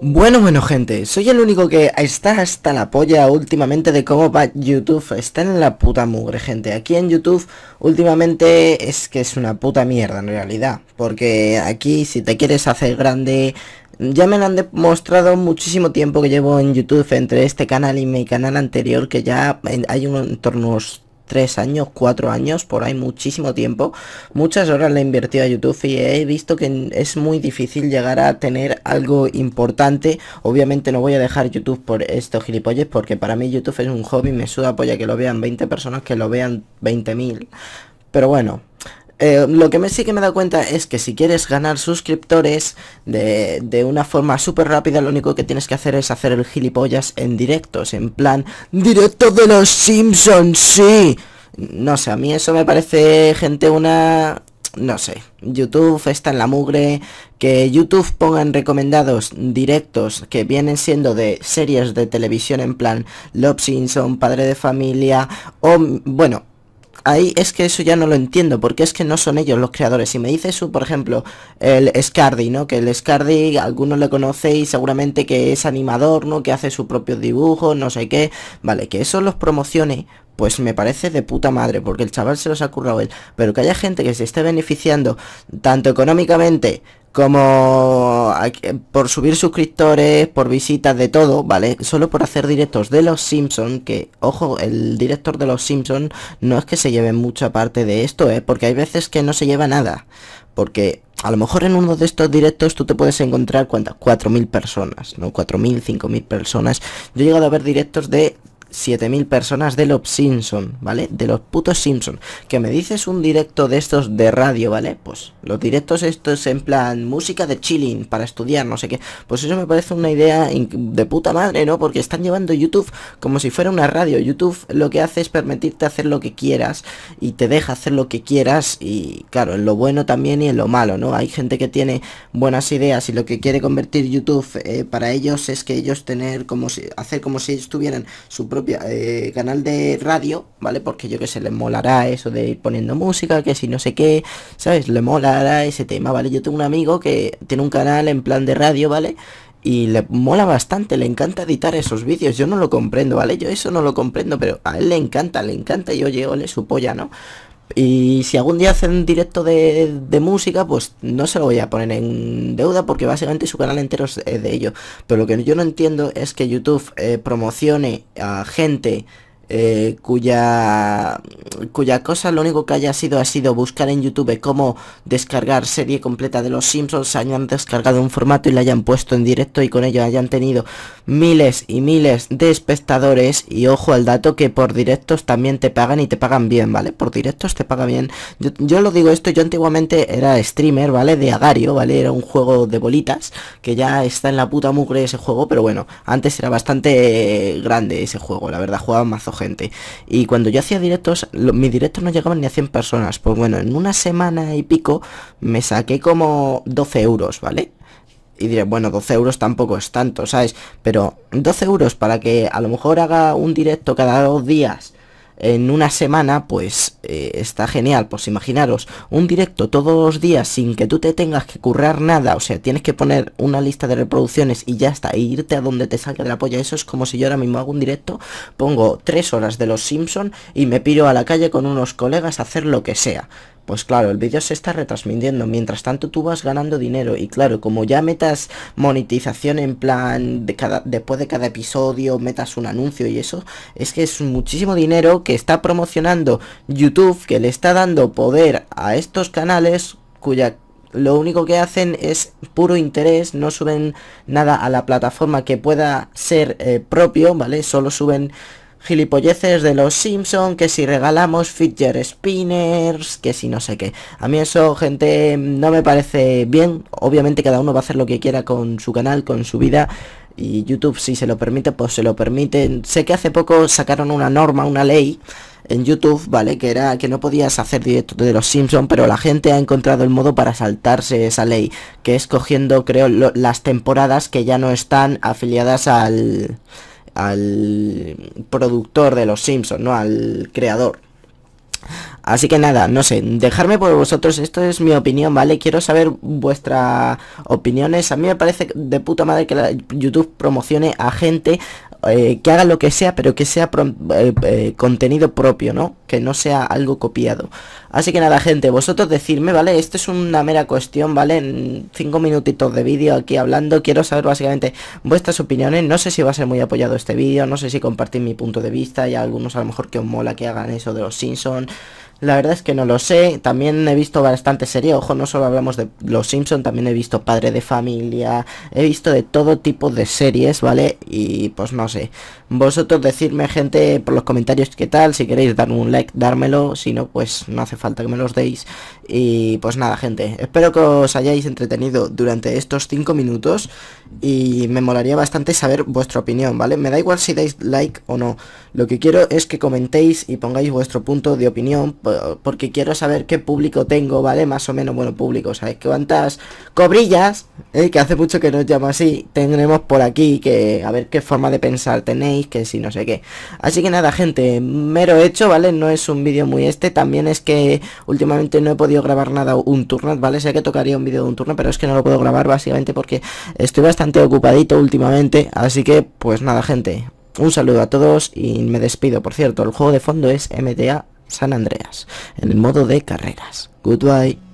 Bueno, bueno gente, soy el único que está hasta la polla últimamente de cómo va YouTube, está en la puta mugre gente, aquí en YouTube últimamente es que es una puta mierda en realidad, porque aquí si te quieres hacer grande, ya me lo han demostrado muchísimo tiempo que llevo en YouTube entre este canal y mi canal anterior que ya hay unos tornos tres años, cuatro años, por ahí muchísimo tiempo. Muchas horas le he invertido a YouTube y he visto que es muy difícil llegar a tener algo importante. Obviamente no voy a dejar YouTube por estos gilipolles porque para mí YouTube es un hobby, me suda apoya que lo vean 20 personas, que lo vean 20.000. Pero bueno, eh, lo que me sí que me da cuenta es que si quieres ganar suscriptores de, de una forma súper rápida, lo único que tienes que hacer es hacer el gilipollas en directos, en plan, directo de los Simpsons, sí. No sé, a mí eso me parece, gente, una... No sé, YouTube está en la mugre, que YouTube pongan recomendados directos que vienen siendo de series de televisión en plan Love Simpson, Padre de Familia, o bueno, ahí es que eso ya no lo entiendo, porque es que no son ellos los creadores. Si me dice dices, por ejemplo, el Scardi, ¿no? Que el Scardi, algunos le conocéis seguramente que es animador, ¿no? Que hace su propio dibujo, no sé qué. Vale, que eso los promocione, pues me parece de puta madre, porque el chaval se los ha currado él. Pero que haya gente que se esté beneficiando tanto económicamente como por subir suscriptores, por visitas, de todo, ¿vale? Solo por hacer directos de los Simpsons, que, ojo, el director de los Simpsons no es que se lleve mucha parte de esto, ¿eh? Porque hay veces que no se lleva nada. Porque a lo mejor en uno de estos directos tú te puedes encontrar cuántas, 4.000 personas, ¿no? 4.000, 5.000 personas. Yo he llegado a ver directos de 7000 personas de los Simpson, ¿vale? De los putos Simpsons. Que me dices un directo de estos de radio, ¿vale? Pues los directos estos en plan música de chilling para estudiar, no sé qué. Pues eso me parece una idea de puta madre, ¿no? Porque están llevando YouTube como si fuera una radio. YouTube lo que hace es permitirte hacer lo que quieras y te deja hacer lo que quieras y claro, en lo bueno también y en lo malo, ¿no? Hay gente que tiene buenas ideas y lo que quiere convertir YouTube eh, para ellos es que ellos tener como si hacer como si estuvieran su propia eh, canal de radio, ¿vale? Porque yo que se Le molará eso de ir poniendo música, que si no sé qué, ¿sabes? Le molará ese tema, ¿vale? Yo tengo un amigo que tiene un canal en plan de radio, ¿vale? y le mola bastante, le encanta editar esos vídeos, yo no lo comprendo, ¿vale? Yo eso no lo comprendo, pero a él le encanta, le encanta y oye, le su polla, ¿no? Y si algún día hacen directo de, música, pues no se lo voy a poner en deuda porque básicamente su canal entero es de ello. Pero lo que yo no entiendo es que YouTube eh, promocione a gente eh, cuya cuya cosa lo único que haya sido ha sido buscar en YouTube cómo descargar serie completa de los Simpsons, hayan descargado un formato y la hayan puesto en directo y con ello hayan tenido miles y miles de espectadores y ojo al dato que por directos también te pagan y te pagan bien, ¿vale? Por directos te paga bien. Yo, lo digo esto, yo antiguamente era streamer, ¿vale? De Agario, ¿vale? Era un juego de bolitas que ya está en la puta mugre ese juego, pero bueno, antes era bastante eh, grande ese juego, la verdad, jugaba mazo gente. Y cuando yo hacía directos, mi mis directos no llegaban ni a 100 personas. Pues bueno, en una semana y pico me saqué como 12 euros, ¿vale? Y diré, bueno, 12 euros tampoco es tanto, ¿sabes? Pero 12 euros para que a lo mejor haga un directo cada dos días en una semana, pues eh, está genial. Pues imaginaros, un directo todos los días sin que tú te tengas que currar nada. O sea, tienes que poner una lista de reproducciones y ya está. E irte a donde te salga de la polla. Eso es como si yo ahora mismo hago un directo, pongo tres horas de los Simpson y me piro a la calle con unos colegas a hacer lo que sea. Pues claro, el vídeo se está retransmitiendo, mientras tanto tú vas ganando dinero y claro, como ya metas monetización en plan de cada, después de cada episodio, metas un anuncio y eso, es que es muchísimo dinero que está promocionando YouTube, que le está dando poder a estos canales cuya lo único que hacen es puro interés, no suben nada a la plataforma que pueda ser eh, propio, ¿vale? Solo suben gilipolleces de los Simpson, que si regalamos fidget spinners, que si no sé qué. A mí eso, gente, no me parece bien. Obviamente cada uno va a hacer lo que quiera con su canal, con su vida. Y YouTube si se lo permite, pues se lo permite. Sé que hace poco sacaron una norma, una ley en YouTube, ¿vale? Que era que no podías hacer directo de los Simpsons, pero la gente ha encontrado el modo para saltarse esa ley, que es cogiendo, creo, las temporadas que ya no están afiliadas al al productor de los Simpsons, ¿no? Al creador. Así que nada, no sé, dejarme por vosotros, esto es mi opinión, ¿vale? Quiero saber vuestras opiniones. A mí me parece de puta madre que YouTube promocione a gente eh, que haga lo que sea, pero que sea eh, eh, contenido propio, ¿no? Que no sea algo copiado. Así que nada, gente, vosotros decirme, ¿vale? Esto es una mera cuestión, ¿vale? Cinco minutitos de vídeo aquí hablando, quiero saber básicamente vuestras opiniones. No sé si va a ser muy apoyado este vídeo, no sé si compartir mi punto de vista y algunos a lo mejor que os mola que hagan eso de los Simpsons. La verdad es que no lo sé. También he visto bastante serie. Ojo, no solo hablamos de Los Simpsons, también he visto Padre de Familia. He visto de todo tipo de series, ¿vale? Y pues no sé. Vosotros decidme, gente, por los comentarios qué tal. Si queréis dar un like, dármelo. Si no, pues no hace falta que me los deis. Y pues nada, gente. Espero que os hayáis entretenido durante estos 5 minutos. Y me molaría bastante saber vuestra opinión, ¿vale? Me da igual si dais like o no. Lo que quiero es que comentéis y pongáis vuestro punto de opinión. Porque quiero saber qué público tengo, ¿vale? Más o menos, bueno, público. ¿Sabéis cuántas cobrillas? Eh, que hace mucho que no llama llamo así. Tendremos por aquí que a ver qué forma de pensar pensar tenéis, que si no sé qué. Así que nada, gente, mero hecho, ¿vale? No es un vídeo muy este, también es que últimamente no he podido grabar nada un turno, ¿vale? Sé que tocaría un vídeo de un turno, pero es que no lo puedo grabar básicamente porque estoy bastante ocupadito últimamente, así que pues nada, gente. Un saludo a todos y me despido. Por cierto, el juego de fondo es MTA San Andreas, en el modo de carreras. Goodbye.